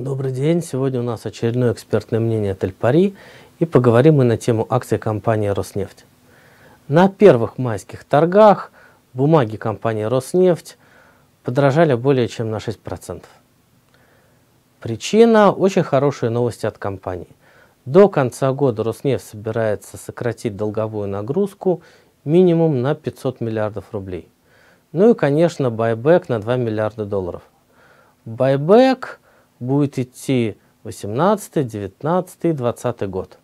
Добрый день. Сегодня у нас очередное экспертное мнение от Эль-Пари. И поговорим мы на тему акций компании «Роснефть». На первых майских торгах бумаги компании «Роснефть» подорожали более чем на 6%. Причина – очень хорошие новости от компании. До конца года «Роснефть» собирается сократить долговую нагрузку минимум на 500 миллиардов рублей. Ну и, конечно, байбек на 2 миллиарда долларов. Байбек – будет идти 18, 19, 20 год.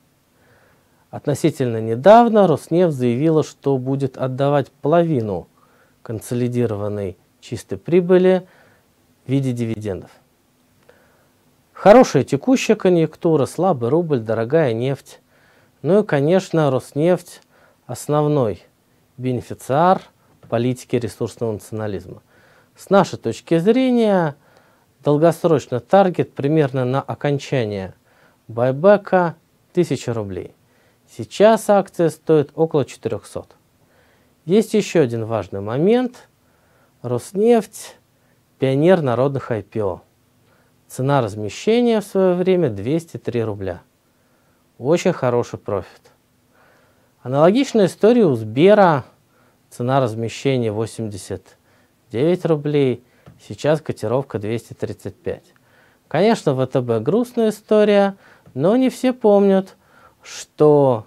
Относительно недавно Роснефть заявила, что будет отдавать половину консолидированной чистой прибыли в виде дивидендов. Хорошая текущая конъюнктура, слабый рубль, дорогая нефть. Ну и, конечно, Роснефть – основной бенефициар политики ресурсного национализма. С нашей точки зрения – Долгосрочно таргет примерно на окончание байбека 1000 рублей. Сейчас акция стоит около 400. Есть еще один важный момент. Роснефть – пионер народных IPO. Цена размещения в свое время 203 рубля. Очень хороший профит. Аналогичная история у Сбера. Цена размещения 89 рублей – Сейчас котировка 235. Конечно, ВТБ грустная история, но не все помнят, что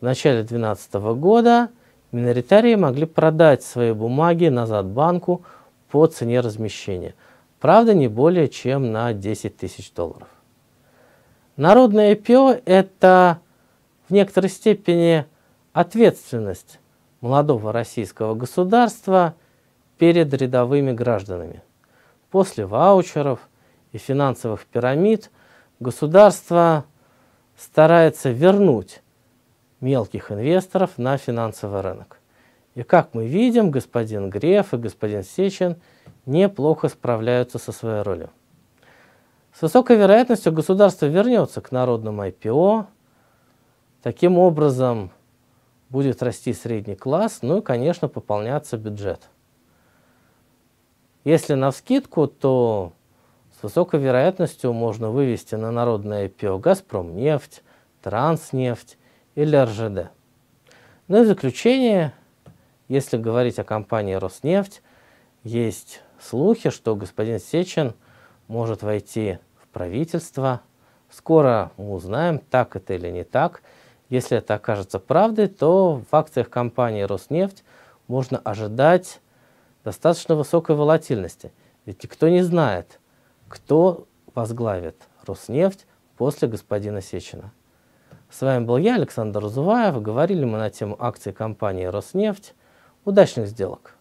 в начале 2012 года миноритарии могли продать свои бумаги назад банку по цене размещения. Правда, не более чем на 10 тысяч долларов. Народное IPO – это в некоторой степени ответственность молодого российского государства – перед рядовыми гражданами. После ваучеров и финансовых пирамид государство старается вернуть мелких инвесторов на финансовый рынок. И как мы видим, господин Греф и господин Сечин неплохо справляются со своей ролью. С высокой вероятностью государство вернется к народному IPO. Таким образом будет расти средний класс, ну и, конечно, пополняться бюджет. Если на вскидку, то с высокой вероятностью можно вывести на народное ПИО «Газпромнефть», «Транснефть» или «РЖД». Ну и в заключение, если говорить о компании «Роснефть», есть слухи, что господин Сечин может войти в правительство. Скоро мы узнаем, так это или не так. Если это окажется правдой, то в акциях компании «Роснефть» можно ожидать достаточно высокой волатильности. Ведь никто не знает, кто возглавит Роснефть после господина Сечина. С вами был я, Александр Разуваев. Говорили мы на тему акций компании «Роснефть». Удачных сделок!